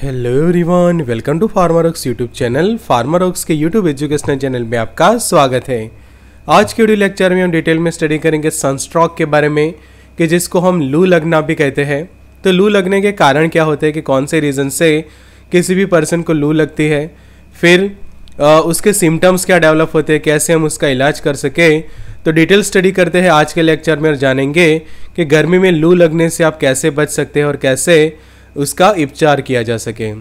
hello everyone welcome to Ox YouTube channel Ox के YouTube educational channel में आपका स्वागत है आज के वीडियो लेक्चर में हम डिटेल में स्टडी करेंगे सनस्ट्रॉक के बारे में कि जिसको हम लू लगना भी कहते हैं तो लू लगने के कारण क्या होते हैं कि कौन से रीज़न से किसी भी पर्सन को लू लगती है फिर आ, उसके सिम्टम्स क्या डेवलप होते हैं कैसे हम उसका इलाज कर सकें तो डिटेल स्टडी करते हैं आज के लेक्चर में और जानेंगे कि गर्मी में लू लगने से आप कैसे बच सकते हैं और कैसे उसका उपचार किया जा सके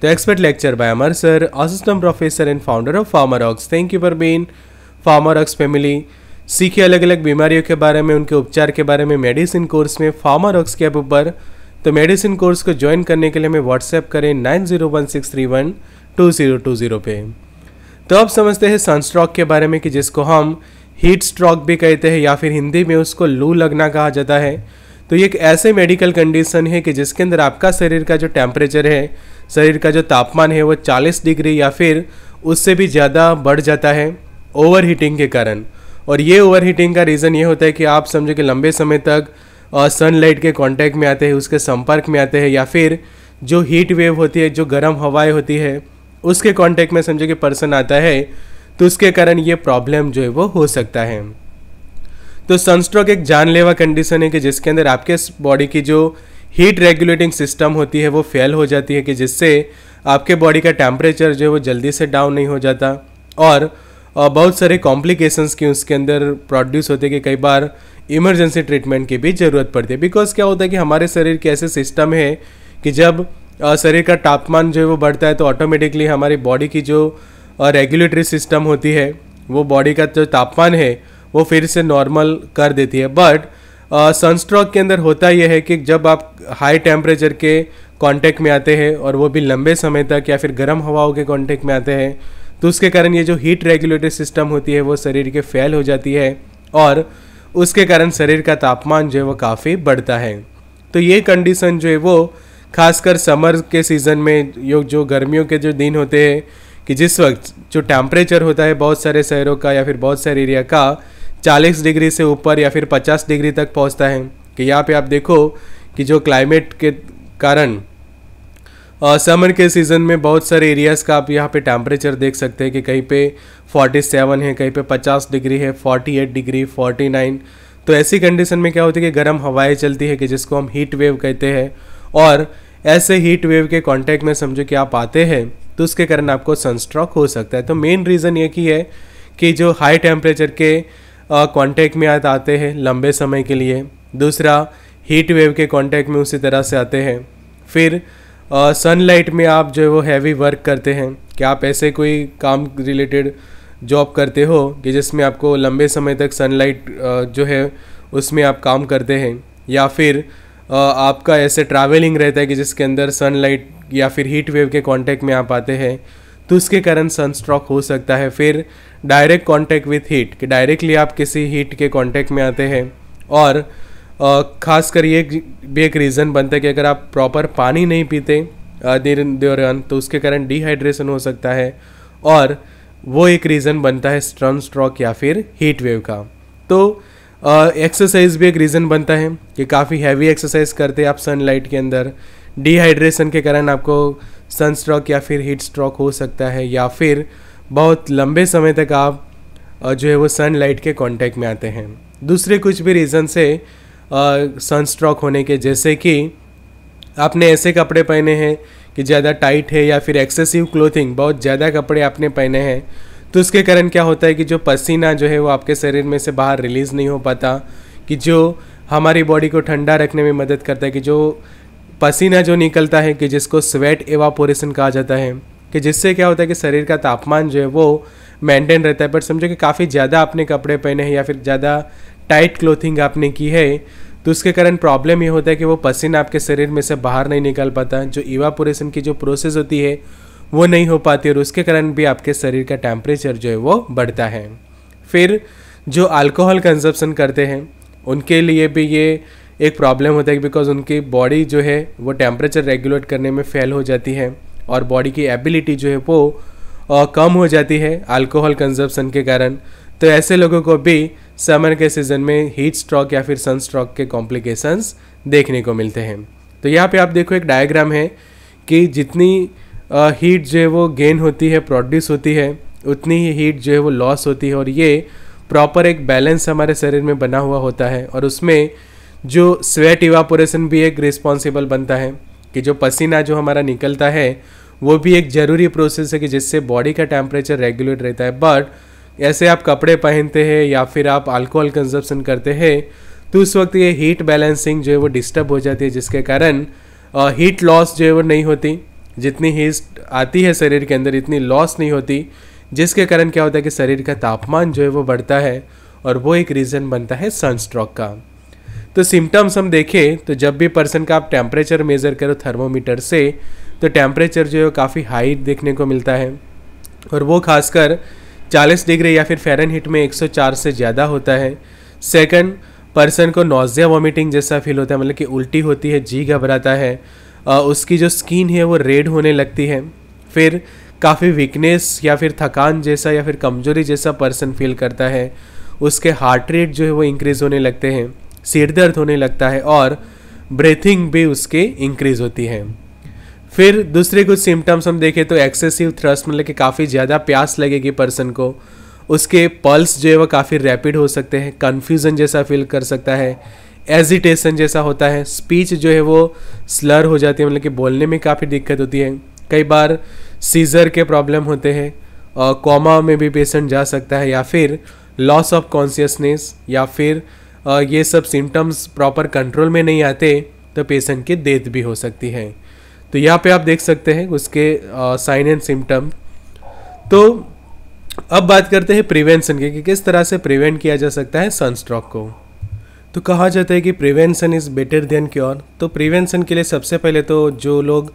तो expert lecture by Amar sir assistant professor and founder of pharma Ox thank you for being pharma Ox family सीखे अलग अलग बीमारियों के बारे में उनके उपचार के बारे में मेडिसिन कोर्स में ऑक्स के ऊपर तो मेडिसिन कोर्स को ज्वाइन करने के लिए हमें व्हाट्सएप करें nine zero one six three one two zero two zero पे तो अब समझते हैं सनस्ट्रॉक के बारे में कि जिसको हम हीट स्ट्रॉक भी कहते हैं या फिर हिंदी में उसको लू लगना कहा जाता है तो ये एक ऐसे मेडिकल कंडीशन है कि जिसके अंदर आपका शरीर का जो टेम्परेचर है शरीर का जो तापमान है वो 40 डिग्री या फिर उससे भी ज़्यादा बढ़ जाता है ओवर हीटिंग के कारण और ये ओवर हीटिंग का रीज़न ये होता है कि आप समझो कि लंबे समय तक सनलाइट के कांटेक्ट में आते हैं उसके संपर्क में आते हैं या फिर जो हीट वेव होती है जो गर्म हवाएं होती है उसके कांटेक्ट में समझो कि पर्सन आता है तो उसके कारण ये प्रॉब्लम जो है वो हो सकता है तो सनस्ट्रोक एक जानलेवा कंडीशन है कि जिसके अंदर आपके बॉडी की जो हीट रेगुलेटिंग सिस्टम होती है वो फेल हो जाती है कि जिससे आपके बॉडी का टेम्परेचर जो है वो जल्दी से डाउन नहीं हो जाता और बहुत सारे कॉम्प्लिकेशंस की उसके अंदर प्रोड्यूस होते हैं कि कई बार इमरजेंसी ट्रीटमेंट की भी ज़रूरत पड़ती है बिकॉज क्या होता है कि हमारे शरीर के ऐसे सिस्टम है कि जब शरीर का तापमान जो है वो बढ़ता है तो ऑटोमेटिकली हमारी बॉडी की जो रेगुलेटरी सिस्टम होती है वो बॉडी का जो तापमान है वो फिर से नॉर्मल कर देती है बट सनस्ट्रोक uh, के अंदर होता यह है कि जब आप हाई टेम्परेचर के कांटेक्ट में आते हैं और वो भी लंबे समय तक या फिर गर्म हवाओं के कांटेक्ट में आते हैं तो उसके कारण ये जो हीट रेगुलेटरी सिस्टम होती है वो शरीर के फेल हो जाती है और उसके कारण शरीर का तापमान जो है वो काफ़ी बढ़ता है तो ये कंडीशन जो है वो खासकर समर के सीज़न में यो जो गर्मियों के जो दिन होते हैं कि जिस वक्त जो टेम्परेचर होता है बहुत सारे शहरों का या फिर बहुत सारे एरिया का चालीस डिग्री से ऊपर या फिर पचास डिग्री तक पहुँचता है कि यहाँ पर आप देखो कि जो क्लाइमेट के कारण समर के सीज़न में बहुत सारे एरियाज़ का आप यहाँ पे टेम्परेचर देख सकते हैं कि कहीं पे 47 है कहीं पे 50 डिग्री है 48 डिग्री 49 तो ऐसी कंडीशन में क्या होती है कि गर्म हवाएं चलती है कि जिसको हम हीट वेव कहते हैं और ऐसे हीट वेव के कांटेक्ट में समझो कि आप आते हैं तो उसके कारण आपको सनस्ट्रॉक हो सकता है तो मेन रीज़न ये की है कि जो हाई टेम्परेचर के कांटेक्ट में आते हैं लंबे समय के लिए दूसरा हीट वेव के कांटेक्ट में उसी तरह से आते हैं फिर सनलाइट में आप जो है वो हैवी वर्क करते हैं कि आप ऐसे कोई काम रिलेटेड जॉब करते हो कि जिसमें आपको लंबे समय तक सनलाइट जो है उसमें आप काम करते हैं या फिर आपका ऐसे ट्रैवलिंग रहता है कि जिसके अंदर सनलाइट या फिर हीट वेव के कांटेक्ट में आप आते हैं तो उसके कारण सनस्ट्रॉक हो सकता है फिर डायरेक्ट कांटेक्ट विथ हीट कि डायरेक्टली आप किसी हीट के कांटेक्ट में आते हैं और ख़ास कर ये भी एक रीज़न बनता है कि अगर आप प्रॉपर पानी नहीं पीते दौरान तो उसके कारण डिहाइड्रेशन हो सकता है और वो एक रीज़न बनता है स्ट्रम स्ट्रॉक या फिर हीट वेव का तो एक्सरसाइज भी एक रीज़न बनता है कि काफ़ी हैवी एक्सरसाइज करते हैं आप सनलाइट के अंदर डिहाइड्रेशन के कारण आपको सन स्ट्रॉक या फिर हीट स्ट्रॉक हो सकता है या फिर बहुत लंबे समय तक आप जो है वो सनलाइट के कांटेक्ट में आते हैं दूसरे कुछ भी रीज़न से स्ट्रोक होने के जैसे कि आपने ऐसे कपड़े पहने हैं कि ज़्यादा टाइट है या फिर एक्सेसिव क्लोथिंग बहुत ज़्यादा कपड़े आपने पहने हैं तो उसके कारण क्या होता है कि जो पसीना जो है वो आपके शरीर में से बाहर रिलीज़ नहीं हो पाता कि जो हमारी बॉडी को ठंडा रखने में मदद करता है कि जो पसीना जो निकलता है कि जिसको स्वेट एवापोरेशन कहा जाता है कि जिससे क्या होता है कि शरीर का तापमान जो है वो मेंटेन रहता है बट समझो कि काफ़ी ज़्यादा आपने कपड़े पहने हैं या फिर ज़्यादा टाइट क्लोथिंग आपने की है तो उसके कारण प्रॉब्लम ये होता है कि वो पसीना आपके शरीर में से बाहर नहीं निकल पाता जो इवापोरेशन की जो प्रोसेस होती है वो नहीं हो पाती और उसके कारण भी आपके शरीर का टेम्परेचर जो है वो बढ़ता है फिर जो अल्कोहल कंजप्शन करते हैं उनके लिए भी ये एक प्रॉब्लम होता है बिकॉज उनकी बॉडी जो है वो टेम्परेचर रेगुलेट करने में फेल हो जाती है और बॉडी की एबिलिटी जो है वो आ, कम हो जाती है अल्कोहल कंजप्शन के कारण तो ऐसे लोगों को भी समर के सीज़न में हीट स्ट्रोक या फिर सन स्ट्रोक के कॉम्प्लिकेशंस देखने को मिलते हैं तो यहाँ पे आप देखो एक डायग्राम है कि जितनी आ, हीट जो है वो गेन होती है प्रोड्यूस होती है उतनी ही हीट जो है वो लॉस होती है और ये प्रॉपर एक बैलेंस हमारे शरीर में बना हुआ होता है और उसमें जो स्वेट इवापोरेशन भी एक रिस्पॉन्सिबल बनता है कि जो पसीना जो हमारा निकलता है वो भी एक ज़रूरी प्रोसेस है कि जिससे बॉडी का टेम्परेचर रेगुलेट रहता है बट ऐसे आप कपड़े पहनते हैं या फिर आप अल्कोहल कंजप्शन करते हैं तो उस वक्त ये हीट बैलेंसिंग जो है वो डिस्टर्ब हो जाती है जिसके कारण हीट लॉस जो है वो नहीं होती जितनी हीट आती है शरीर के अंदर इतनी लॉस नहीं होती जिसके कारण क्या होता है कि शरीर का तापमान जो है वो बढ़ता है और वो एक रीज़न बनता है सनस्ट्रोक का तो सिम्टम्स हम देखें तो जब भी पर्सन का आप टेम्परेचर मेज़र करो थर्मोमीटर से तो टेम्परेचर जो है काफ़ी हाई देखने को मिलता है और वो खासकर 40 डिग्री या फिर फेरन हीट में 104 से ज़्यादा होता है सेकंड पर्सन को नोजिया वॉमिटिंग जैसा फील होता है मतलब कि उल्टी होती है जी घबराता है उसकी जो स्किन है वो रेड होने लगती है फिर काफ़ी वीकनेस या फिर थकान जैसा या फिर कमजोरी जैसा पर्सन फील करता है उसके हार्ट रेट जो है वो इंक्रीज़ होने लगते हैं सिर दर्द होने लगता है और ब्रीथिंग भी उसके इंक्रीज़ होती है फिर दूसरे कुछ सिम्टम्स हम देखें तो एक्सेसिव थ्रस्ट मतलब कि काफ़ी ज़्यादा प्यास लगेगी पर्सन को उसके पल्स जो है वह काफ़ी रैपिड हो सकते हैं कन्फ्यूज़न जैसा फील कर सकता है एजिटेशन जैसा होता है स्पीच जो है वो स्लर हो जाती है मतलब कि बोलने में काफ़ी दिक्कत होती है कई बार सीज़र के प्रॉब्लम होते हैं और कॉमा में भी पेशेंट जा सकता है या फिर लॉस ऑफ कॉन्सियसनेस या फिर ये सब सिम्टम्स प्रॉपर कंट्रोल में नहीं आते तो पेशेंट की डेथ भी हो सकती है तो यहाँ पे आप देख सकते हैं उसके साइन एंड सिम्टम तो अब बात करते हैं प्रिवेंशन की कि किस तरह से प्रिवेंट किया जा सकता है सनस्ट्रोक को तो कहा जाता है कि prevention is better than cure तो प्रिवेंशन के लिए सबसे पहले तो जो लोग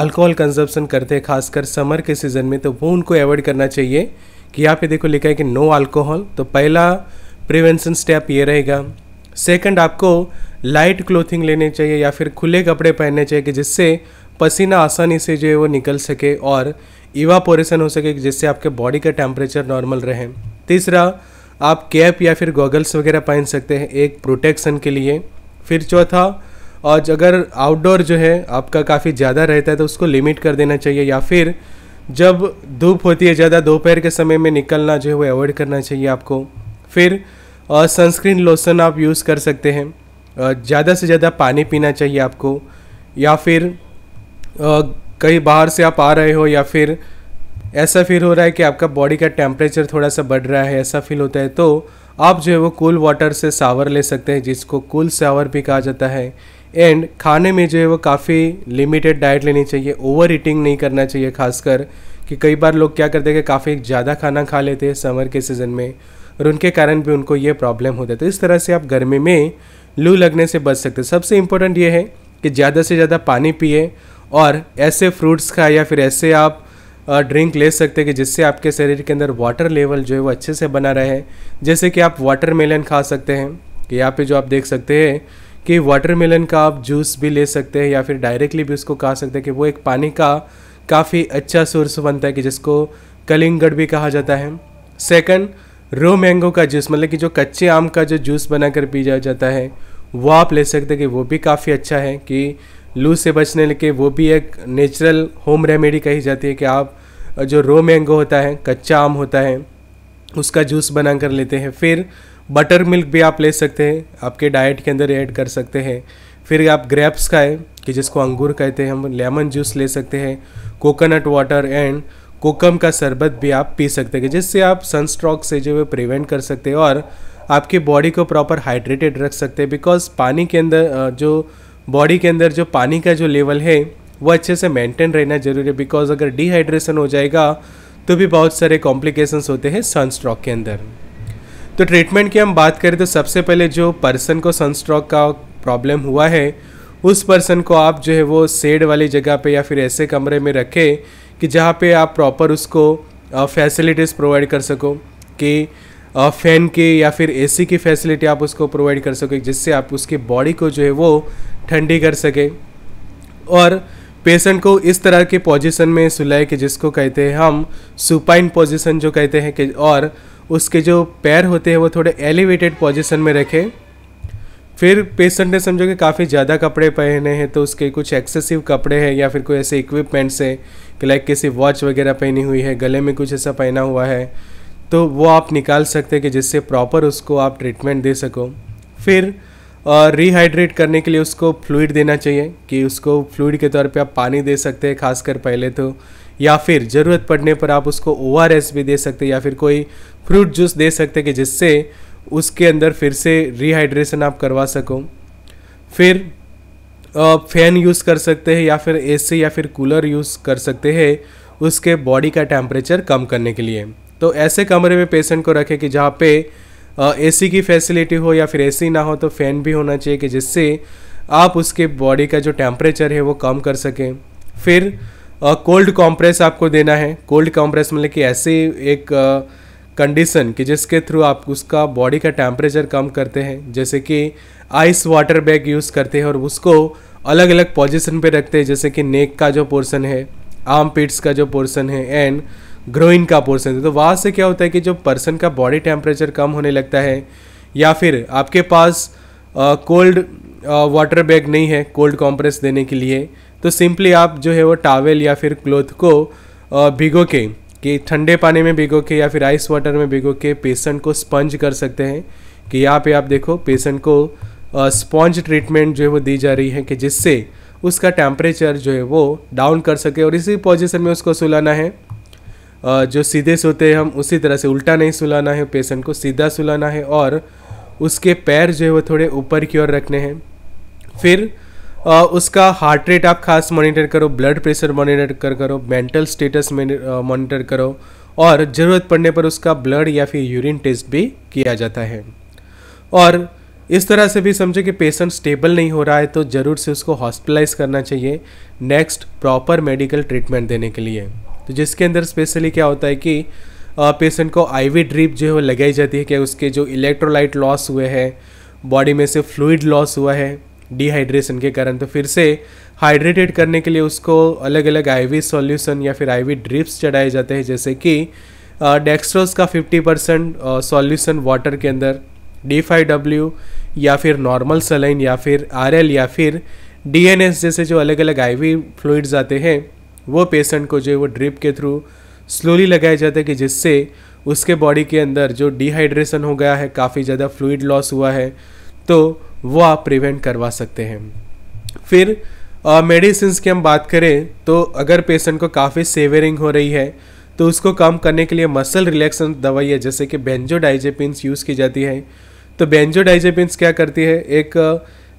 अल्कोहल कंजप्शन करते हैं खासकर समर के सीज़न में तो वो उनको अवॉइड करना चाहिए कि यहाँ पे देखो लिखा है कि नो अल्कोहल तो पहला प्रिवेंशन स्टेप ये रहेगा सेकंड आपको लाइट क्लोथिंग लेने चाहिए या फिर खुले कपड़े पहनने चाहिए कि जिससे पसीना आसानी से जो है वो निकल सके और इवापोरेशन हो सके जिससे आपके बॉडी का टेम्परेचर नॉर्मल रहे तीसरा आप कैप या फिर गॉगल्स वगैरह पहन सकते हैं एक प्रोटेक्शन के लिए फिर चौथा और अगर आउटडोर जो है आपका काफ़ी ज़्यादा रहता है तो उसको लिमिट कर देना चाहिए या फिर जब धूप होती है ज़्यादा दोपहर के समय में निकलना जो है वो अवॉइड करना चाहिए आपको फिर सनस्क्रीन लोशन आप यूज़ कर सकते हैं ज़्यादा से ज़्यादा पानी पीना चाहिए आपको या फिर कहीं बाहर से आप आ रहे हो या फिर ऐसा फील हो रहा है कि आपका बॉडी का टेम्परेचर थोड़ा सा बढ़ रहा है ऐसा फील होता है तो आप जो है वो कूल वाटर से सावर ले सकते हैं जिसको कूल सावर भी कहा जाता है एंड खाने में जो है वो काफ़ी लिमिटेड डाइट लेनी चाहिए ओवर ईटिंग नहीं करना चाहिए खासकर कि कई बार लोग क्या करते हैं कि काफ़ी ज़्यादा खाना खा लेते हैं समर के सीज़न में और उनके कारण भी उनको ये प्रॉब्लम होता है तो इस तरह से आप गर्मी में लू लगने से बच सकते हैं सबसे इम्पोर्टेंट ये है कि ज़्यादा से ज़्यादा पानी पिए और ऐसे फ्रूट्स का या फिर ऐसे आप ड्रिंक ले सकते हैं कि जिससे आपके शरीर के अंदर वाटर लेवल जो है वो अच्छे से बना रहे जैसे कि आप वाटर मेलन खा सकते हैं यहाँ पे जो आप देख सकते हैं कि वाटर मेलन का आप जूस भी ले सकते हैं या फिर डायरेक्टली भी उसको खा सकते हैं कि वो एक पानी का काफ़ी अच्छा सोर्स बनता है कि जिसको कलिंगड़ भी कहा जाता है सेकंड रो मैंगो का जूस मतलब कि जो कच्चे आम का जो जूस बनाकर पी जाया जाता है वो आप ले सकते हैं कि वो भी काफ़ी अच्छा है कि लू से बचने के वो भी एक नेचुरल होम रेमेडी कही जाती है कि आप जो रो मैंगो होता है कच्चा आम होता है उसका जूस बना कर लेते हैं फिर बटर मिल्क भी आप ले सकते हैं आपके डाइट के अंदर ऐड कर सकते हैं फिर आप ग्रेप्स खाएँ कि जिसको अंगूर कहते हैं हम लेमन जूस ले सकते हैं कोकोनट वाटर एंड कोकम का शरबत भी आप पी सकते हैं जिससे आप सनस्ट्रोक से जो है प्रिवेंट कर सकते हैं और आपकी बॉडी को प्रॉपर हाइड्रेटेड रख सकते हैं बिकॉज पानी के अंदर जो बॉडी के अंदर जो पानी का जो लेवल है वो अच्छे से मेंटेन रहना जरूरी है बिकॉज अगर डिहाइड्रेशन हो जाएगा तो भी बहुत सारे कॉम्प्लिकेशंस होते हैं सनस्ट्रोक के अंदर तो ट्रीटमेंट की हम बात करें तो सबसे पहले जो पर्सन को सनस्ट्रोक का प्रॉब्लम हुआ है उस पर्सन को आप जो है वो सेड वाली जगह पे या फिर ऐसे कमरे में रखें कि जहाँ पे आप प्रॉपर उसको फैसिलिटीज़ प्रोवाइड कर सको कि फ़ैन के या फिर एसी की फैसिलिटी आप उसको प्रोवाइड कर सको जिससे आप उसकी बॉडी को जो है वो ठंडी कर सके और पेशेंट को इस तरह के पोजीशन में सुलाए कि जिसको कहते हैं हम सुपाइन पोजीशन जो कहते हैं कि और उसके जो पैर होते हैं वो थोड़े एलिवेटेड पोजीशन में रखें फिर पेशेंट ने समझो कि काफ़ी ज़्यादा कपड़े पहने हैं तो उसके कुछ एक्सेसिव कपड़े हैं या फिर कोई ऐसे इक्विपमेंट्स हैं कि लाइक किसी वॉच वगैरह पहनी हुई है गले में कुछ ऐसा पहना हुआ है तो वो आप निकाल सकते हैं कि जिससे प्रॉपर उसको आप ट्रीटमेंट दे सको फिर रिहाइड्रेट करने के लिए उसको फ्लूड देना चाहिए कि उसको फ्लूड के तौर पे आप पानी दे सकते हैं खासकर पहले तो या फिर ज़रूरत पड़ने पर आप उसको ओ भी दे सकते हैं या फिर कोई फ्रूट जूस दे सकते हैं कि जिससे उसके अंदर फिर से रिहाइड्रेशन आप करवा सको फिर फैन यूज़ कर सकते हैं या फिर एसी या फिर कूलर यूज़ कर सकते हैं उसके बॉडी का टेम्परेचर कम करने के लिए तो ऐसे कमरे में पेशेंट को रखें कि जहाँ पे एसी की फैसिलिटी हो या फिर एसी ना हो तो फ़ैन भी होना चाहिए कि जिससे आप उसके बॉडी का जो टेम्परेचर है वो कम कर सकें फिर कोल्ड कॉम्प्रेस आपको देना है कोल्ड कॉम्प्रेस मतलब कि ऐसे एक कंडीशन कि जिसके थ्रू आप उसका बॉडी का टेम्परेचर कम करते हैं जैसे कि आइस वाटर बैग यूज़ करते हैं और उसको अलग अलग पोजीशन पे रखते हैं जैसे कि नेक का जो पोर्शन है आर्म पिट्स का जो पोर्शन है एंड ग्रोइन का पोर्सन तो वहाँ से क्या होता है कि जब पर्सन का बॉडी टेम्परेचर कम होने लगता है या फिर आपके पास कोल्ड वाटर बैग नहीं है कोल्ड कॉम्प्रेस देने के लिए तो सिंपली आप जो है वो टावेल या फिर क्लोथ को भिगो के कि ठंडे पानी में भिगो के या फिर आइस वाटर में भिगो के पेशेंट को स्पंज कर सकते हैं कि यहाँ पे आप देखो पेशेंट को स्पॉन्ज ट्रीटमेंट जो है वो दी जा रही है कि जिससे उसका टेम्परेचर जो है वो डाउन कर सके और इसी पोजिशन में उसको सुलाना है जो सीधे सोते हैं हम उसी तरह से उल्टा नहीं सुलाना है पेशेंट को सीधा सुलाना है और उसके पैर जो है वो थोड़े ऊपर की ओर रखने हैं फिर उसका हार्ट रेट आप खास मॉनिटर करो ब्लड प्रेशर मॉनिटर कर करो मेंटल स्टेटस मॉनिटर करो और ज़रूरत पड़ने पर उसका ब्लड या फिर यूरिन टेस्ट भी किया जाता है और इस तरह से भी समझो कि पेशेंट स्टेबल नहीं हो रहा है तो ज़रूर से उसको हॉस्पिटलाइज करना चाहिए नेक्स्ट प्रॉपर मेडिकल ट्रीटमेंट देने के लिए तो जिसके अंदर स्पेशली क्या होता है कि पेशेंट को आईवी ड्रिप जो है वो लगाई जाती है कि उसके जो इलेक्ट्रोलाइट लॉस हुए हैं बॉडी में से फ्लूड लॉस हुआ है डिहाइड्रेशन के कारण तो फिर से हाइड्रेटेड करने के लिए उसको अलग अलग आईवी सॉल्यूशन या फिर आईवी ड्रिप्स चढ़ाए जाते हैं जैसे कि डेक्स्ट्रोज का 50 परसेंट सॉल्यूशन वाटर के अंदर डी फाइव डब्ल्यू या फिर नॉर्मल सलाइन या फिर आर या फिर डी जैसे जो अलग अलग आई फ्लूड्स आते हैं वो पेशेंट को जो है वो ड्रिप के थ्रू स्लोली लगाया जाता है कि जिससे उसके बॉडी के अंदर जो डिहाइड्रेशन हो गया है काफ़ी ज़्यादा फ्लूड लॉस हुआ है तो वो आप प्रिवेंट करवा सकते हैं फिर मेडिसिन की हम बात करें तो अगर पेशेंट को काफ़ी सेवरिंग हो रही है तो उसको कम करने के लिए मसल रिलैक्सन दवाइयाँ जैसे कि बेंजो यूज़ की जाती है तो बेंजो क्या करती है एक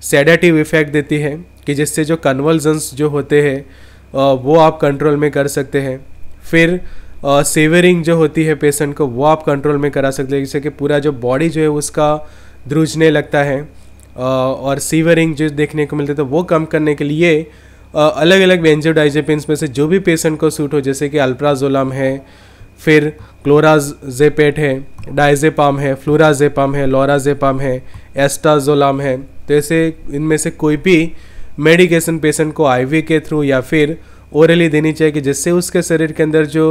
सेडेटिव इफेक्ट देती है कि जिससे जो कन्वर्जन्स जो होते हैं वो आप कंट्रोल में कर सकते हैं फिर सेवरिंग जो होती है पेशेंट को वो आप कंट्रोल में करा सकते हैं जैसे कि पूरा जो बॉडी जो है उसका ध्रुजने लगता है और सीवरिंग जो देखने को मिलते तो वो कम करने के लिए अलग अलग डाइजेपिन में से जो भी पेशेंट को सूट हो जैसे कि अल्प्राजोलाम है फिर क्लोराजेपेट है डाइजेपाम है फ्लोराजेपाम है लोराजेपाम है एस्टाजोलाम है तो ऐसे इनमें से कोई भी मेडिकेशन पेशेंट को आईवी के थ्रू या फिर ओरली देनी चाहिए कि जिससे उसके शरीर के अंदर जो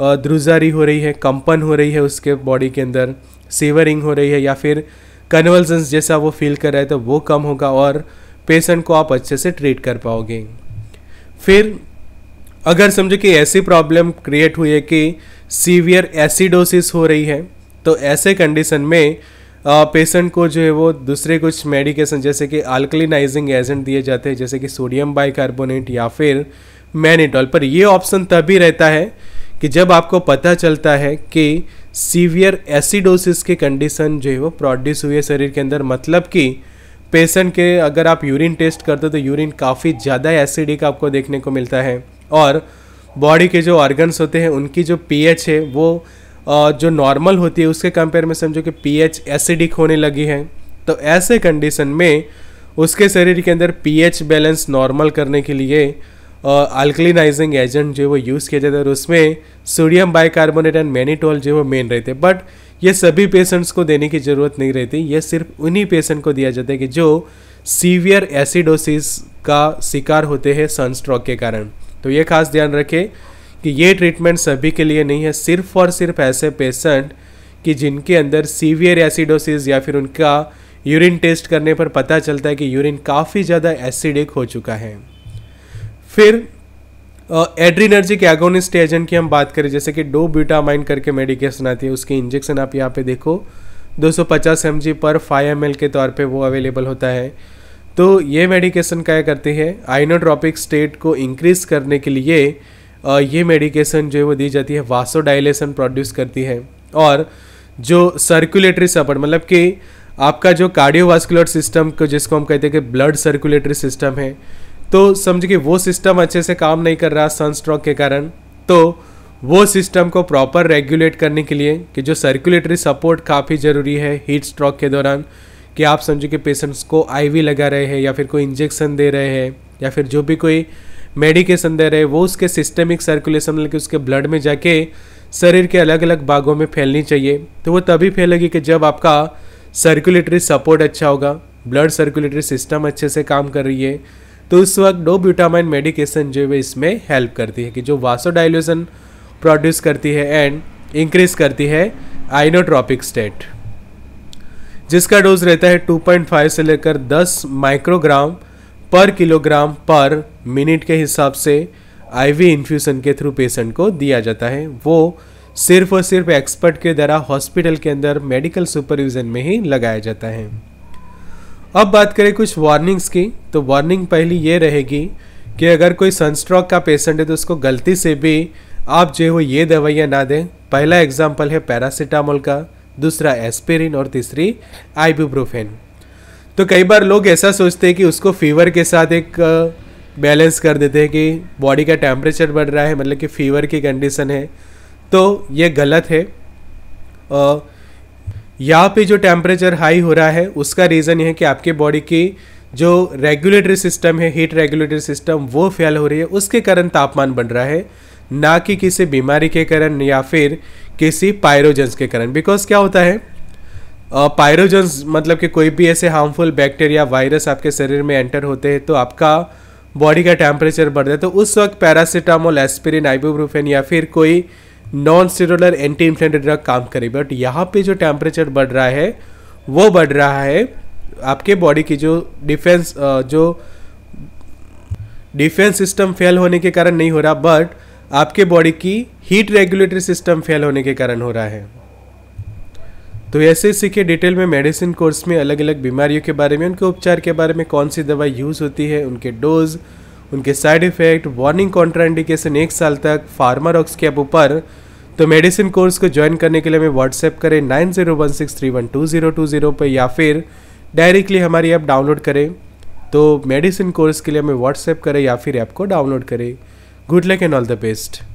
ध्रुजारी हो रही है कंपन हो रही है उसके बॉडी के अंदर सीवरिंग हो रही है या फिर कन्वर्जेंस जैसा वो फील कर रहा है तो वो कम होगा और पेशेंट को आप अच्छे से ट्रीट कर पाओगे फिर अगर समझो कि ऐसी प्रॉब्लम क्रिएट हुई है कि सीवियर एसिडोसिस हो रही है तो ऐसे कंडीशन में पेशेंट को जो है वो दूसरे कुछ मेडिकेशन जैसे कि अल्कलीनाइजिंग एजेंट दिए जाते हैं जैसे कि सोडियम बाइकार्बोनेट या फिर मैनिटॉल पर ये ऑप्शन तभी रहता है कि जब आपको पता चलता है कि सीवियर एसिडोसिस की कंडीशन जो है वो प्रोड्यूस हुई है शरीर के अंदर मतलब कि पेशेंट के अगर आप यूरिन टेस्ट करते हो तो यूरिन काफ़ी ज़्यादा एसिडिक आपको देखने को मिलता है और बॉडी के जो ऑर्गन्स होते हैं उनकी जो पीएच है वो जो नॉर्मल होती है उसके कंपेयर में समझो कि पीएच एसिडिक होने लगी है तो ऐसे कंडीशन में उसके शरीर के अंदर पीएच बैलेंस नॉर्मल करने के लिए अल्कलिनाइजिंग एजेंट जो है वो यूज़ किया जाता है और उसमें सोडियम बाइकार्बोनेट एंड मैनीटोल जो है वो मेन रहते हैं बट ये सभी पेशेंट्स को देने की ज़रूरत नहीं रहती ये सिर्फ उन्हीं पेशेंट को दिया जाता है कि जो सीवियर एसिडोसिस का शिकार होते हैं सनस्ट्रोक के कारण तो ये खास ध्यान रखें कि ये ट्रीटमेंट सभी के लिए नहीं है सिर्फ और सिर्फ ऐसे पेशेंट कि जिनके अंदर सीवियर एसिडोसिस या फिर उनका यूरिन टेस्ट करने पर पता चलता है कि यूरिन काफ़ी ज़्यादा एसिडिक हो चुका है फिर एड्रीनर्जिक एगोनिस्ट एजेंट की हम बात करें जैसे कि डो ब्यूटामाइन करके मेडिकेशन आती है उसके इंजेक्शन आप यहाँ पे देखो 250 mg पर 5 एम के तौर पे वो अवेलेबल होता है तो ये मेडिकेशन क्या करती है आइनोट्रॉपिक स्टेट को इंक्रीज करने के लिए ये मेडिकेशन जो है वो दी जाती है वासो प्रोड्यूस करती है और जो सर्कुलेटरी सपोर्ट मतलब कि आपका जो कार्डियोवास्कुलर सिस्टम को जिसको हम कहते हैं कि ब्लड सर्कुलेटरी सिस्टम है तो समझ के वो सिस्टम अच्छे से काम नहीं कर रहा सनस्ट्रोक के कारण तो वो सिस्टम को प्रॉपर रेगुलेट करने के लिए कि जो सर्कुलेटरी सपोर्ट काफ़ी ज़रूरी है हीट स्ट्रोक के दौरान कि आप समझो कि पेशेंट्स को आईवी लगा रहे हैं या फिर कोई इंजेक्शन दे रहे हैं या फिर जो भी कोई मेडिकेशन अंदर है वो उसके सिस्टमिक सर्कुलेशन मतलब कि उसके ब्लड में जाके शरीर के अलग अलग भागों में फैलनी चाहिए तो वो तभी फैलेगी कि जब आपका सर्कुलेटरी सपोर्ट अच्छा होगा ब्लड सर्कुलेटरी सिस्टम अच्छे से काम कर रही है तो उस वक्त डो ब्यूटामाइन मेडिकेशन जो है इसमें हेल्प करती है कि जो वासोडाइल्यूशन प्रोड्यूस करती है एंड इंक्रीज करती है आइनोट्रॉपिक स्टेट जिसका डोज रहता है 2.5 से लेकर 10 माइक्रोग्राम पर किलोग्राम पर मिनट के हिसाब से आईवी इन्फ्यूज़न के थ्रू पेशेंट को दिया जाता है वो सिर्फ और सिर्फ एक्सपर्ट के द्वारा हॉस्पिटल के अंदर मेडिकल सुपरविज़न में ही लगाया जाता है अब बात करें कुछ वार्निंग्स की तो वार्निंग पहली ये रहेगी कि अगर कोई सनस्ट्रोक का पेशेंट है तो उसको गलती से भी आप जो है ये दवाइयाँ ना दें पहला एग्जाम्पल है पैरासीटामोल का दूसरा एस्पिरिन और तीसरी आइबूप्रोफेन तो कई बार लोग ऐसा सोचते हैं कि उसको फीवर के साथ एक बैलेंस कर देते हैं कि बॉडी का टेम्परेचर बढ़ रहा है मतलब कि फीवर की कंडीशन है तो ये गलत है यहाँ पे जो टेम्परेचर हाई हो रहा है उसका रीज़न यह है कि आपके बॉडी की जो रेगुलेटरी सिस्टम है हीट रेगुलेटरी सिस्टम वो फेल हो रही है उसके कारण तापमान बढ़ रहा है ना कि किसी बीमारी के कारण या फिर किसी पायरोजेंस के कारण बिकॉज क्या होता है पायरोजन्स मतलब कि कोई भी ऐसे हार्मफुल बैक्टीरिया वायरस आपके शरीर में एंटर होते हैं तो आपका बॉडी का टेम्परेचर बढ़ है तो उस वक्त पैरासीटामोल एस्पिरिन आइबोब्रोफेन या फिर कोई नॉन सिरोलर एंटी इन्फ्लेमेटरी ड्रग काम करे बट यहाँ पे जो टेम्परेचर बढ़ रहा है वो बढ़ रहा है आपके बॉडी की जो डिफेंस जो डिफेंस सिस्टम फेल होने के कारण नहीं हो रहा बट आपके बॉडी की हीट रेगुलेटरी सिस्टम फेल होने के कारण हो रहा है तो ऐसे सीखे के डिटेल में मेडिसिन कोर्स में अलग अलग बीमारियों के बारे में उनके उपचार के बारे में कौन सी दवाई यूज़ होती है उनके डोज उनके साइड इफ़ेक्ट वार्निंग कॉन्ट्राइंडिकेशन एक साल तक फार्मारॉक्स के ऊपर तो मेडिसिन कोर्स को ज्वाइन करने के लिए हमें व्हाट्सएप करें nine zero one six three one two zero two zero पर या फिर डायरेक्टली हमारी ऐप डाउनलोड करें तो मेडिसिन कोर्स के लिए हमें व्हाट्सएप करें या फिर ऐप को डाउनलोड करें good luck and all the best